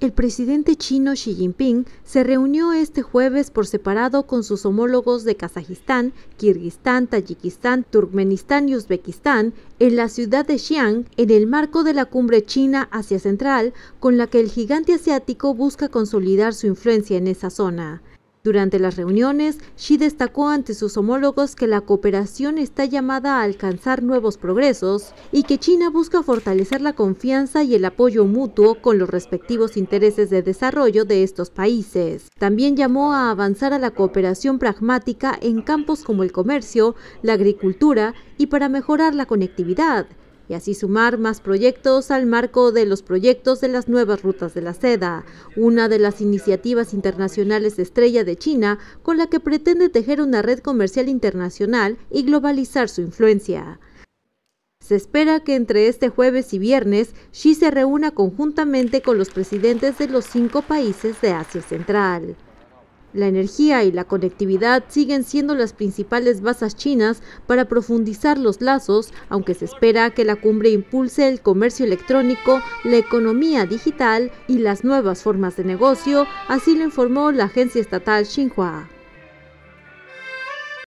El presidente chino Xi Jinping se reunió este jueves por separado con sus homólogos de Kazajistán, Kirguistán, Tayikistán, Turkmenistán y Uzbekistán en la ciudad de Xi'an en el marco de la cumbre China-Asia Central con la que el gigante asiático busca consolidar su influencia en esa zona. Durante las reuniones, Xi destacó ante sus homólogos que la cooperación está llamada a alcanzar nuevos progresos y que China busca fortalecer la confianza y el apoyo mutuo con los respectivos intereses de desarrollo de estos países. También llamó a avanzar a la cooperación pragmática en campos como el comercio, la agricultura y para mejorar la conectividad y así sumar más proyectos al marco de los proyectos de las nuevas rutas de la seda, una de las iniciativas internacionales estrella de China con la que pretende tejer una red comercial internacional y globalizar su influencia. Se espera que entre este jueves y viernes Xi se reúna conjuntamente con los presidentes de los cinco países de Asia Central. La energía y la conectividad siguen siendo las principales bases chinas para profundizar los lazos, aunque se espera que la cumbre impulse el comercio electrónico, la economía digital y las nuevas formas de negocio, así lo informó la agencia estatal Xinhua.